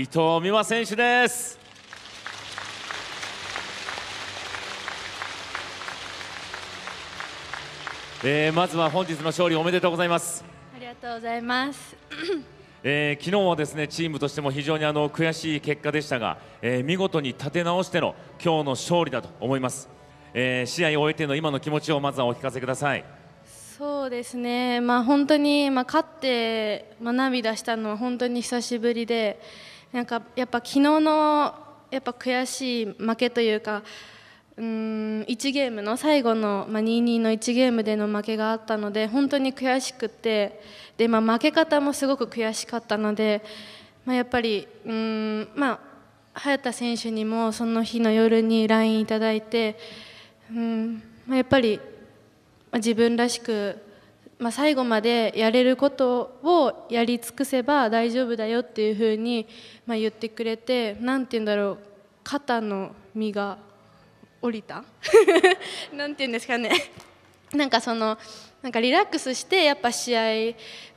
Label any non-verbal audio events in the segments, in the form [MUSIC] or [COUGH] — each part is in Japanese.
伊藤美誠選手ですえー、まずは本日の勝利おめでとうございますありがとうございますえー、昨日はですねチームとしても非常にあの悔しい結果でしたが、えー、見事に立て直しての今日の勝利だと思います、えー、試合を終えての今の気持ちをまずはお聞かせくださいそうですね、まあ、本当に、まあ、勝って、まあ、涙したのは本当に久しぶりで、なんかやっぱ昨日のやっぱ悔しい負けというかうん1ゲームの最後の、まあ、2-2の1ゲームでの負けがあったので本当に悔しくてで、まあ、負け方もすごく悔しかったので、まあ、やっぱりうん、まあ、早田選手にもその日の夜に LINE いただいてうん、まあ、やっぱり自分らしくまあ、最後までやれることをやり尽くせば大丈夫だよっていうふうに、まあ、言ってくれて何て言うんだろう肩の身が降りた何 [LAUGHS] て言うんですかねなんかそのなんかリラックスしてやっぱ試合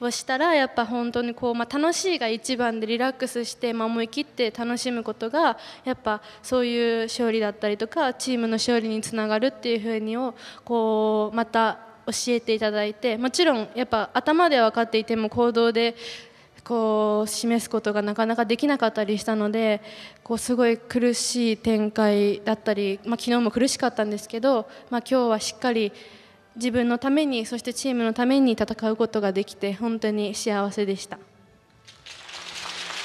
をしたらやっぱ本当にこう、まあ、楽しいが一番でリラックスして、まあ、思い切って楽しむことがやっぱそういう勝利だったりとかチームの勝利につながるっていうふうにをこうまた教えていただいてもちろんやっぱ頭で分かっていても行動でこう示すことがなかなかできなかったりしたのでこうすごい苦しい展開だったり、まあ、昨日も苦しかったんですけど、まあ、今日はしっかり自分のためにそしてチームのために戦うことができて本当に幸せでした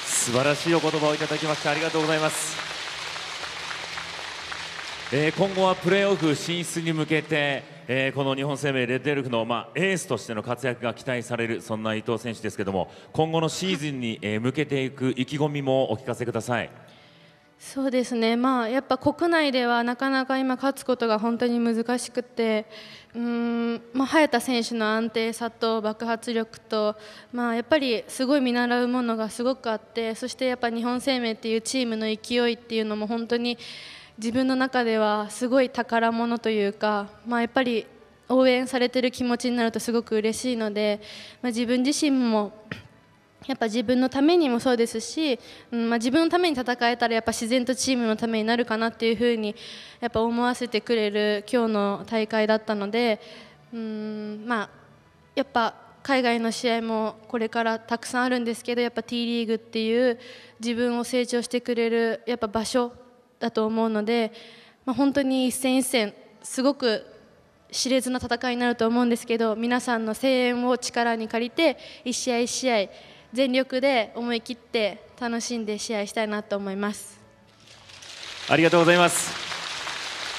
素晴らしいお言葉をいただきましてありがとうございます、えー、今後はプレーオフ進出に向けてえー、この日本生命レッドエルフの、まあ、エースとしての活躍が期待されるそんな伊藤選手ですけども今後のシーズンに、え向けていく意気込みもお聞かせください。そうですね、まあ、やっぱ国内ではなかなか今、勝つことが本当に難しくてうん、まあ、早田選手の安定さと爆発力と、まあ、やっぱりすごい見習うものがすごくあってそしてやっぱ日本生命っていうチームの勢いっていうのも本当に。自分の中ではすごい宝物というか、まあ、やっぱり応援されてる気持ちになるとすごく嬉しいので、まあ、自分自身もやっぱ自分のためにもそうですし、うんまあ、自分のために戦えたらやっぱ自然とチームのためになるかなっていう風にやっぱ思わせてくれる今日の大会だったので、うんまあ、やっぱ海外の試合もこれからたくさんあるんですけどやっぱ T リーグっていう自分を成長してくれるやっぱ場所だと思うので、まあ、本当に一戦一戦すごく熾烈な戦いになると思うんですけど皆さんの声援を力に借りて一試合一試合全力で思い切って楽しんで試合したいなと思いますありがとうございます、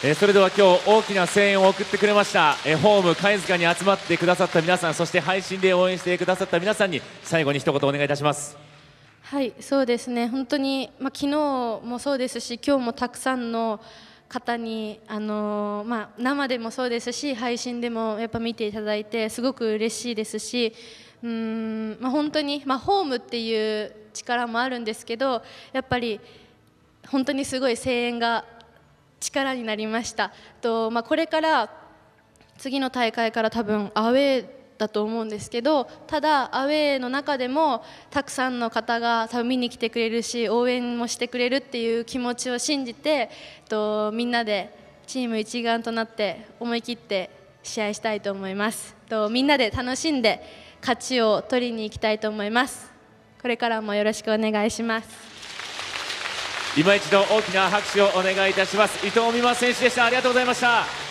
えそれでは今日大きな声援を送ってくれました、えホーム貝塚に集まってくださった皆さんそして配信で応援してくださった皆さんに最後に一言お願いいたしますはいそうですね本当に、まあ、昨日もそうですし今日もたくさんの方に、あのー、まあ、生でもそうですし配信でもやっぱ見ていただいてすごく嬉しいですしうーん、まあ、本当に、まあ、ホームっていう力もあるんですけどやっぱり本当にすごい声援が力になりました。とまあ、これから次の大会から多分アウェーだと思うんですけどただアウェーの中でもたくさんの方が多分見に来てくれるし応援もしてくれるっていう気持ちを信じて、えっと、みんなでチーム一丸となって思い切って試合したいと思います、と、みんなで楽しんで勝ちを取りに行きたいと思いますこれからもよろしくお願いします今一度大きな拍手をお願いいたします伊藤美誠選手でしたありがとうございました